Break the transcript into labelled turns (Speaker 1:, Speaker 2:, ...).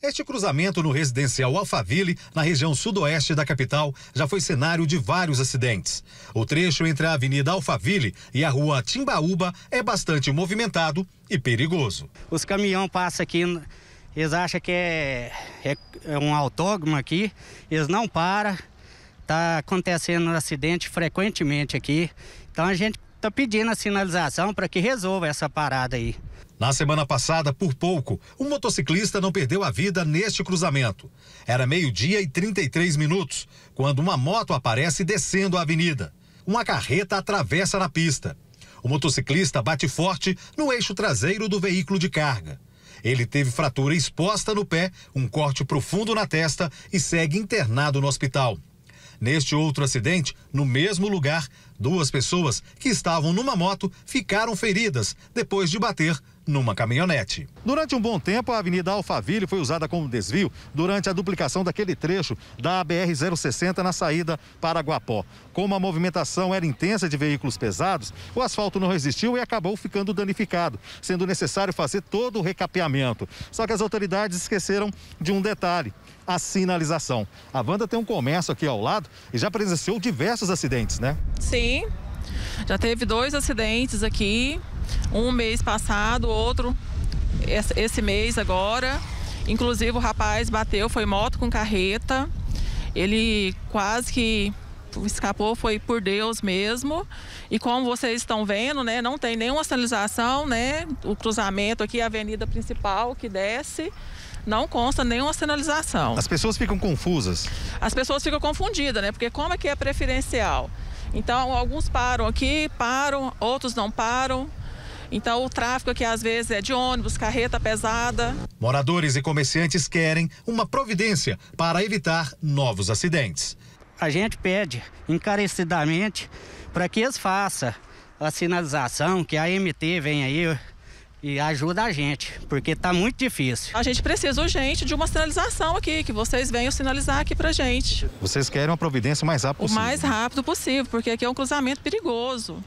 Speaker 1: Este cruzamento no residencial Alphaville, na região sudoeste da capital, já foi cenário de vários acidentes. O trecho entre a Avenida Alphaville e a Rua Timbaúba é bastante movimentado e perigoso.
Speaker 2: Os caminhões passam aqui, eles acham que é, é, é, um autódromo aqui, eles não param. Está acontecendo acidente frequentemente aqui. Então a gente Está pedindo a sinalização para que resolva essa parada aí.
Speaker 1: Na semana passada, por pouco, um motociclista não perdeu a vida neste cruzamento. Era meio-dia e 33 minutos, quando uma moto aparece descendo a avenida. Uma carreta atravessa na pista. O motociclista bate forte no eixo traseiro do veículo de carga. Ele teve fratura exposta no pé, um corte profundo na testa e segue internado no hospital. Neste outro acidente, no mesmo lugar, duas pessoas que estavam numa moto ficaram feridas depois de bater numa caminhonete. Durante um bom tempo, a Avenida Alfaville foi usada como desvio durante a duplicação daquele trecho da BR-060 na saída para Guapó. Como a movimentação era intensa de veículos pesados, o asfalto não resistiu e acabou ficando danificado, sendo necessário fazer todo o recapeamento. Só que as autoridades esqueceram de um detalhe a sinalização. A Wanda tem um comércio aqui ao lado e já presenciou diversos acidentes, né?
Speaker 3: Sim, já teve dois acidentes aqui, um mês passado, outro esse mês agora. Inclusive o rapaz bateu, foi moto com carreta. Ele quase que escapou foi por Deus mesmo. E como vocês estão vendo, né, não tem nenhuma sinalização, né? O cruzamento aqui, a avenida principal que desce, não consta nenhuma sinalização.
Speaker 1: As pessoas ficam confusas?
Speaker 3: As pessoas ficam confundidas, né? Porque como é que é preferencial? Então, alguns param aqui, param, outros não param. Então, o tráfego aqui às vezes é de ônibus, carreta pesada.
Speaker 1: Moradores e comerciantes
Speaker 2: querem uma providência para evitar novos acidentes a gente pede encarecidamente para que eles façam a sinalização, que a MT vem aí e ajuda a gente, porque está muito difícil.
Speaker 3: A gente precisa urgente de uma sinalização aqui, que vocês venham sinalizar aqui para gente.
Speaker 1: Vocês querem uma providência o mais rápido possível?
Speaker 3: O mais rápido possível, porque aqui é um cruzamento perigoso.